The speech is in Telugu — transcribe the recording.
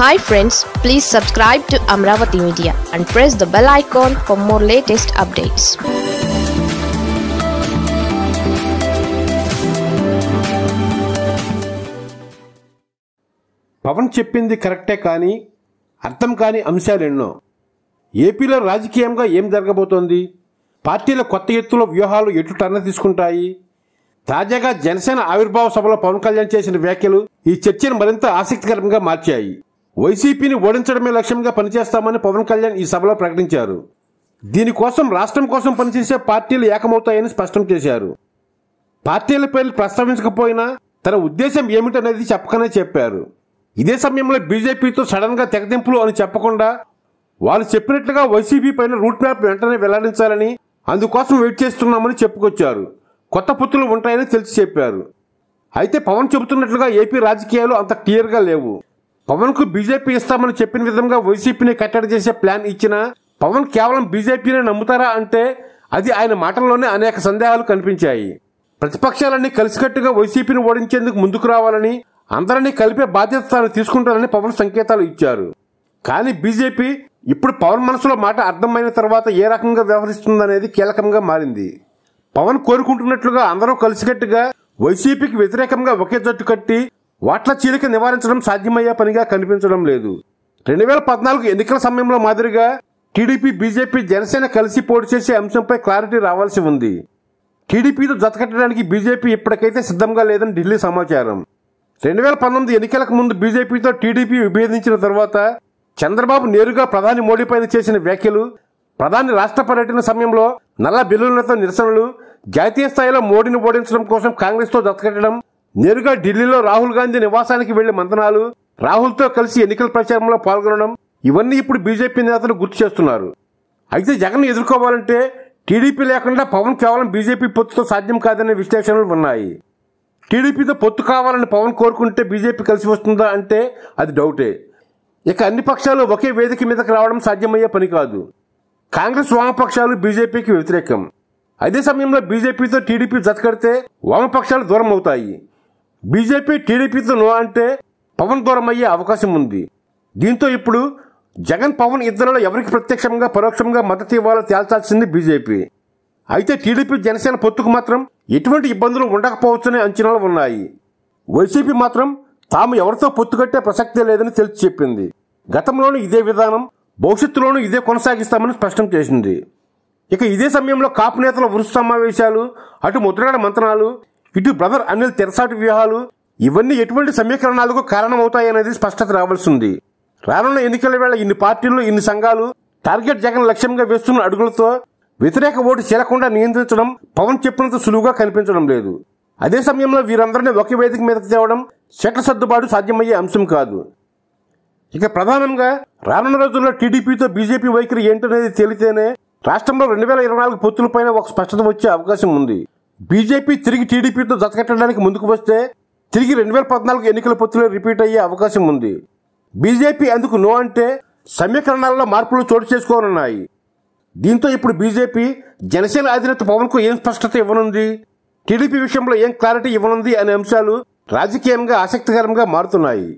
hi friends please subscribe to Amaravati media and press the bell icon for more latest updates Pawan చెప్పింది కరెక్టే కానీ అర్థం కాని అంశాలు ఎన్నో ఏపీలో రాజకీయంగా ఏం జరగబోతోంది పార్టీల కొత్త ఎత్తులో వ్యూహాలు ఎటు టర్న తీసుకుంటాయి తాజాగా జనసేన ఆవిర్భావ సభలో పవన్ కళ్యాణ్ చేసిన వ్యాఖ్యలు ఈ చర్చను మరింత ఆసక్తికరంగా మార్చాయి వైసీపీని ఓడించడమే లక్ష్యంగా పనిచేస్తామని పవన్ కళ్యాణ్ ఈ సభలో ప్రకటించారు దీనికోసం రాష్ట్రం కోసం పనిచేసే పార్టీలు ఏకమవుతాయని స్పష్టం చేశారు పార్టీల పేర్లు ప్రస్తావించకపోయినా తన ఉద్దేశం ఏమిటనేది చెప్పకనే చెప్పారు ఇదే సమయంలో బీజేపీతో సడన్గా తెగదింపులు అని చెప్పకుండా వాళ్ళు చెప్పినట్లుగా వైసీపీ పైన రూట్ మ్యాప్ వెంటనే వెల్లడించాలని అందుకోసం వెయిట్ చేస్తున్నామని చెప్పుకొచ్చారు కొత్త పుత్రులు ఉంటాయని తెలిసి చెప్పారు అయితే పవన్ చెబుతున్నట్లుగా ఏపీ రాజకీయాలు అంత క్లియర్గా లేవు పవన్ కు బీజేపీ ఇస్తామని చెప్పిన విధంగా వైసీపీని కట్టడి చేసే ప్లాన్ ఇచ్చిన పవన్ కేవలం బీజేపీనే నమ్ముతారా అంటే అది ఆయన మాటల్లోనే అనేక సందేహాలు కనిపించాయి ప్రతిపక్షాలన్నీ కలిసికట్టుగా వైసీపీని ఓడించేందుకు ముందుకు రావాలని అందరినీ కలిపే బాధ్యత తాను తీసుకుంటానని పవన్ సంకేతాలు ఇచ్చారు కానీ బీజేపీ ఇప్పుడు పవన్ మనసులో మాట అర్థమైన తర్వాత ఏ రకంగా వ్యవహరిస్తుందనేది కీలకంగా మారింది పవన్ కోరుకుంటున్నట్లుగా అందరూ కలిసికట్టుగా వైసీపీకి వ్యతిరేకంగా ఒకే జట్టు కట్టి వాట్ల చీలిక నివారించడం సాధ్యమయ్యే పనిగా కనిపించడం లేదు రెండు వేల పద్నాలుగు ఎన్నికల సమయంలో మాదిరిగా టీడీపీ బీజేపీ జనసేన కలిసి పోటీ చేసే అంశంపై క్లారిటీ రావాల్సి ఉంది టీడీపీతో జతకట్టడానికి బీజేపీ ఇప్పటికైతే సిద్ధంగా లేదని ఢిల్లీ సమాచారం రెండు వేల పంతొమ్మిది ఎన్నికలకు ముందు బీజేపీతో టీడీపీ విభేదించిన తర్వాత చంద్రబాబు నేరుగా ప్రధాని మోడీపై చేసిన వ్యాఖ్యలు ప్రధాని రాష్ట్ర పర్యటన సమయంలో నల్ల బిల్లులతో నిరసనలు జాతీయ స్థాయిలో మోడీని ఓడించడం కోసం కాంగ్రెస్తో జతకట్టడం నేరుగా ఢిల్లీలో రాహుల్ గాంధీ నివాసానికి వెళ్లి మంతనాలు రాహుల్తో కలిసి ఎన్నికల ప్రచారంలో పాల్గొనడం ఇవన్నీ ఇప్పుడు బీజేపీ నేతలు గుర్తు చేస్తున్నారు అయితే జగన్ ఎదుర్కోవాలంటే టీడీపీ లేకుండా పవన్ కేవలం బీజేపీ పొత్తుతో సాధ్యం కాదనే విశ్లేషణలు ఉన్నాయి టీడీపీతో పొత్తు కావాలని పవన్ కోరుకుంటే బీజేపీ కలిసి వస్తుందా అంటే అది డౌటే ఇక అన్ని పక్షాలు ఒకే వేదిక మీదకి రావడం సాధ్యమయ్యే పని కాదు కాంగ్రెస్ వామపక్షాలు బీజేపీకి వ్యతిరేకం అదే సమయంలో బీజేపీతో టీడీపీ జతకడితే వామపక్షాలు దూరం అవుతాయి బీజేపీ టీడీపీతో నో అంటే పవన్ దూరం అయ్యే అవకాశం ఉంది దీంతో ఇప్పుడు జగన్ పవన్ ఇద్దరిలో ఎవరికి ప్రత్యక్షంగా పరోక్షంగా మద్దతు ఇవ్వాలో తేల్చాల్సింది బీజేపీ అయితే టీడీపీ జనసేన పొత్తుకు మాత్రం ఎటువంటి ఇబ్బందులు అనే అంచనాలు ఉన్నాయి వైసీపీ మాత్రం తాము ఎవరితో పొత్తు కట్టే ప్రసక్తే లేదని తెలిసి చెప్పింది గతంలోనూ ఇదే విధానం భవిష్యత్తులోనూ ఇదే కొనసాగిస్తామని స్పష్టం చేసింది ఇక ఇదే సమయంలో కాపు నేతల వృత్తి సమావేశాలు అటు ముద్రగడ మంత్రాలు ఇటు బ్రదర్ అనిల్ తెరసాటి వ్యూహాలు ఇవన్నీ ఎటువంటి సమీకరణాలకు కారణమవుతాయనేది స్పష్టత రావాల్సింది రానున్న ఎన్నికల వేళ ఇన్ని పార్టీలు ఇన్ని సంఘాలు టార్గెట్ జగన్ లక్ష్యంగా వేస్తున్న అడుగులతో వ్యతిరేక ఓటు చేరకుండా నియంత్రించడం పవన్ చెప్పినంత సులువుగా కనిపించడం లేదు అదే సమయంలో వీరందరినీ ఒకే వేదిక మీద తేవడం సెట్ల సర్దుబాటు సాధ్యమయ్యే అంశం కాదు ఇక ప్రధానంగా రానున్న రోజుల్లో టీడీపీతో బీజేపీ వైఖరి ఏంటనేది తేలితేనే రాష్ట్రంలో రెండు వేల ఇరవై నాలుగు పొత్తులపైన ఒక స్పష్టత వచ్చే అవకాశం ఉంది బీజేపీ తిరిగి టీడీపీతో జతకట్టడానికి ముందుకు వస్తే తిరిగి రెండు వేల పద్నాలుగు ఎన్నికల పొత్తులో రిపీట్ అయ్యే అవకాశం ఉంది బీజేపీ అందుకు నో అంటే సమీకరణాల్లో మార్పులు చోటు చేసుకోనున్నాయి దీంతో ఇప్పుడు బీజేపీ జనసేన అధినేత పవన్కు ఏం స్పష్టత ఇవ్వనుంది టీడీపీ విషయంలో ఏం క్లారిటీ ఇవ్వనుంది అనే అంశాలు రాజకీయంగా ఆసక్తికరంగా మారుతున్నాయి